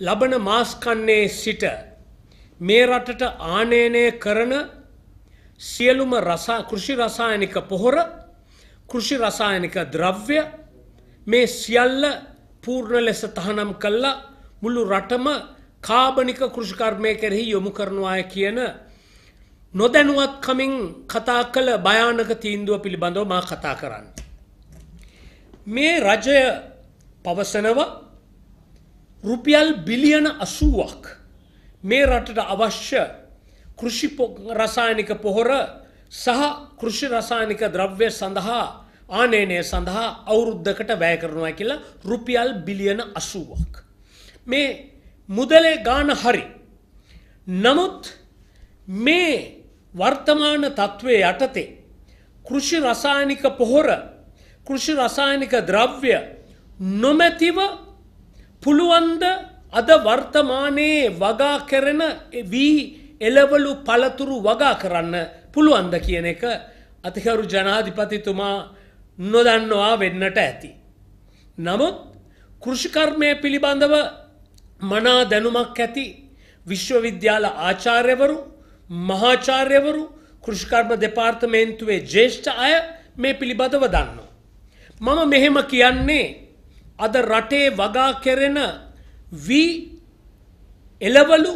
ලබන මාස්කන්නේ සිට මේ රටට ආනයනය කරන සියලුම රසා කෘෂි රසායනික පොහොර කෘෂි රසායනික ද්‍රව්‍ය මේ සියල්ල පූර්ණ ලෙස තහනම් කල්ලා මුළු රටම කාබනික කෘෂිකර්මය කෙරෙහි යොමු කරනවාය කියන නොදැනුවත් කමින් කතා කළ භයානක තීන්දුව පිළිබඳව මා කතා කරන්න. මේ රජය පවසනවා රුපියල් බිලියන අසුවක් මේ රටට අවශ්‍ය කෘෂි රසායනික පොහොර සහ කෘෂි රසායනික ද්‍රව්‍ය සඳහා ආනයනය සඳහා අවුරුද්ධකට වැය කරනවා කියලා රුපියල් බිලියන අසුවක්. මේ මුදලේ ගාන හරි. නමුත් මේ වර්තමාන තත්ත්වය යටතේ කෘෂි රසායනික පොහොර කෘෂි රසායනික ද්‍රව්‍ය නොමැතිව පුළුවන්ද අද වර්තමානයේ වගා කරන වී එලවලු පළතුරු වගා කරන්න පුළුවන්ද කියන එක අතිකරු ජනාධිපතිතුමා නොදන්නවා වෙන්නට ඇති. නමුත් කෘෂිකර්මය පිළිබඳව මනා දැනුමක් ඇති විශ්වවිද්‍යාල ආචාර්යවරු මහාචාර්යවරු කෘෂිකර්ම දෙපාර්තමේන්තුවේ ජේෂ්ඨ අය මේ පිළිබඳව දන්නවා. මම මෙහෙම කියන්නේ අද රටේ වගා කෙරෙන වී එලවලු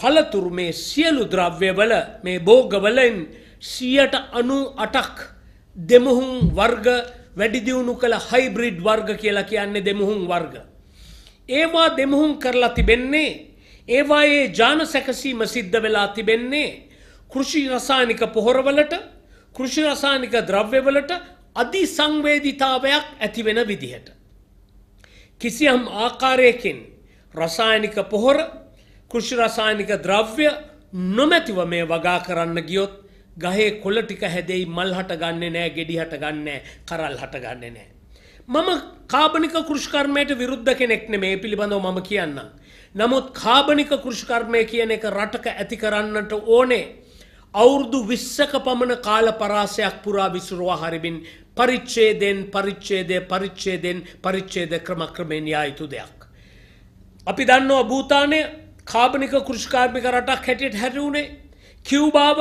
පළතුරු මේ සියලු ද්‍රව්‍යවල මේ බෝගවලෙන් සියට අනු අටක් දෙමුහුම් වර්ග වැඩිදියුණු කළ හයිබ්‍රිඩ් වර්ග කියලා කියන්නේ දෙමුහුම් වර්ග. ඒවා දෙමුහුම් කරලා තිබෙන්නේ ඒවා ඒ ජාන සැකසීම සිද්ධ වෙලා තිබෙන්නේ කෘෂි රසායනික පොහොරවලට කෘෂි රසායනික ද්‍රව්‍යවලට අධි සංවේදිතාවයක් ඇතිවෙන විදිහට. කිසියම් ආකාරයකින් රසායනික පොහොර කෘෂි රසායනික ද්‍රව්‍ය නොමැතිව මේ වගා කරන්න ගියොත් ගහේ කොල ටික හැදෙයි මල් හට ගන්නේ නෑ ගෙඩි හට ගන්නෑ කරල් හට ගන්නේ නෑ. මම කාබනික කෘෂිකර්මයට විරුද්ධ කෙනෙක් නෙමේ පිළිබඳව මම කියන්න. නමුත් කාබනික කෘෂිකර්මය කියන එක රටක ඇති කරන්නට ඕනේ. අවුරුදු විස්සක පමණ කාල පරාසයක් පුරා විසුරුවා හරිබින් පරිච්චේදෙන් පරිච්චේදය පරිච්චේදෙන් පරිච්චේද ක්‍රමක්‍රමෙන් යායුතු දෙයක්. අපි දන්නවා භූතානය කාබනික කෘෂ්කාර්මික රටක් හැටියට හැටවුණේ කිව්බාව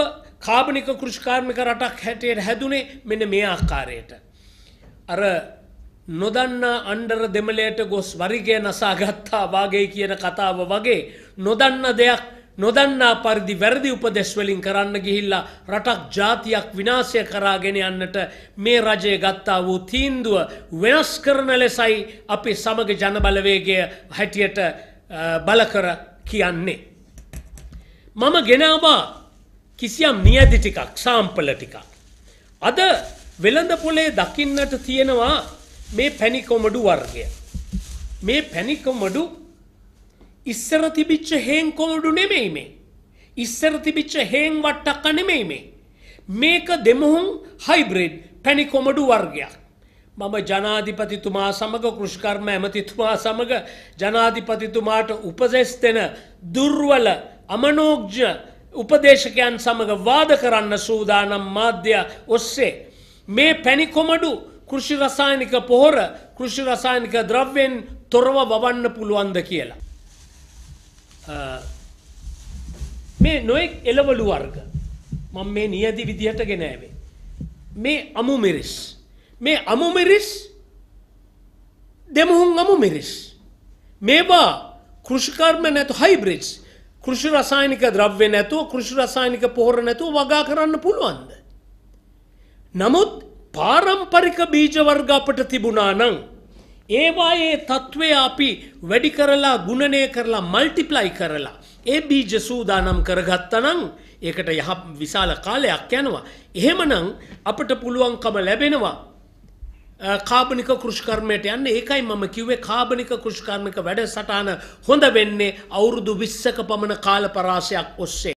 කාබනික කෘෂ්කාර්මික රටක් හැටියට හැදුනේ මෙන මේ ආකාරයට. අර නොදන්න අන්ඩර දෙමලයට ගොස් වරිගය නසා ගත්තා වාගේ කියන කතාව වගේ නොදන්න දෙයක් නොදන්නා පරිදි වැරදි උපදෙස් වලින් කරන්න ගිහිල්ලා රටක් ජාතියක් විනාශය කරාගෙන යන්නට මේ රජය ගත්තා වූ තීන්දුව වෙනස් කරන ලෙසයි අපි සමග ජනබලවේගය හැටියට බලකර කියන්නේ. මම ගෙනවා කිසියම් නියදි ටිකක් සාම්පල ටිකක්. අද වෙළඳ පොලේ දකින්නට තියෙනවා මේ පැණිකොමඩු වර්ගය. මේ පැණිකොමඩු ඉස්සර තිබිච්ච හේන් කෝඩු නෙමෙයි මේ. ඉස්සර තිබිච්ච හේන් වට්ටක්ක නෙමෙයි මේ. මේක දෙමුහුන් හයිබ්‍රිඩ් පැණි කොමඩු වර්ගයක්. මම ජනාධිපතිතුමා සමග කෘෂ්කර්ම ඇමතිතුමා සමග ජනාධිපතිතුමාට උපදෙස් දෙන දුර්වල අමනෝග්ජ උපදේශකයන් සමඟ වාද කරන්න සූදානම් මාධ්‍ය ඔස්සේ. මේ පැණිකොමඩු කෘෂි රසායනික පොහොර කෘෂි රසායනික ද්‍රව්‍යෙන් තොරව වවන්න පුළුවන්ද කියලා. මේ නොයෙක් එළවලු වර්ග මම මේ නියති විදිහට ගෙනෑවේ. මේ අමු මිරිස්. මේ අමු මිරිස් දෙමුහුන් අමු මිරිස්. මේවා කෘෂිකර්ම නැතු හයිබ්‍රිඩ්ස් කෘෂි රසායනික ද්‍රව්‍ය නැතුව කෘෂි රසායනික පොහොර නැතුව වගා කරන්න පුළුවන්ද. නමුත් පාරම්පරික බීජවර්ග අපට තිබුණා නං ඒවායේ තත්ත්වය අපි වැඩි කරලා ගුණනය කරලා මල්ටිප්ලයි කරලා. ඒ බීජ සූදානම් කරගත්තනං ඒකට යහ විශාල කාලයක් යනවා. එහෙමනං අපට පුළුවන්කම ලැබෙනවා. කාබනික කෘෂ්කර්මයට යන්න ඒකයි මම කිව්වේ කාබනික කෘෂ්කර්මික වැඩ සටාන හොඳ වෙන්නේ අවුරුදු විස්සක පමණ කාල පරාසයක් ඔස්සේ.